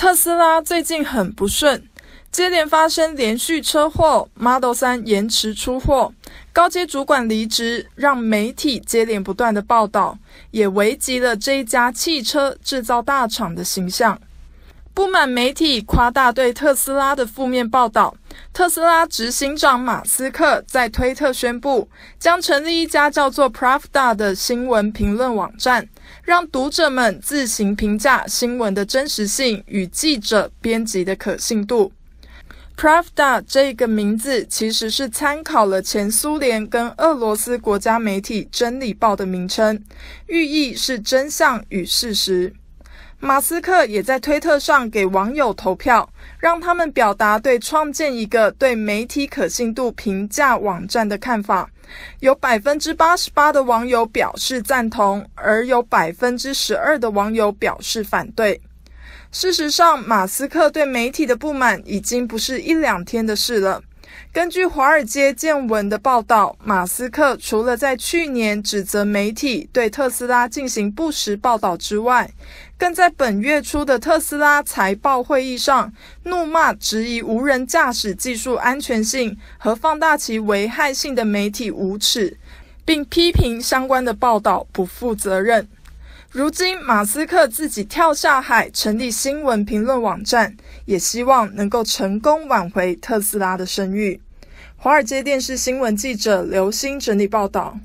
特斯拉最近很不顺，接连发生连续车祸，Model 3延迟出货，高阶主管离职，让媒体接连不断的报道，也危及了这一家汽车制造大厂的形象。不满媒体夸大对特斯拉的负面报道。特斯拉执行长马斯克在推特宣布，将成立一家叫做 Pravda 的新闻评论网站，让读者们自行评价新闻的真实性与记者编辑的可信度。Pravda 这个名字其实是参考了前苏联跟俄罗斯国家媒体《真理报》的名称，寓意是真相与事实。马斯克也在推特上给网友投票，让他们表达对创建一个对媒体可信度评价网站的看法。有百分之八十八的网友表示赞同，而有百分之十二的网友表示反对。事实上，马斯克对媒体的不满已经不是一两天的事了。根据《华尔街见闻》的报道，马斯克除了在去年指责媒体对特斯拉进行不实报道之外，更在本月初的特斯拉财报会议上怒骂质疑无人驾驶技术安全性和放大其危害性的媒体无耻，并批评相关的报道不负责任。如今，马斯克自己跳下海成立新闻评论网站，也希望能够成功挽回特斯拉的声誉。华尔街电视新闻记者刘星整理报道。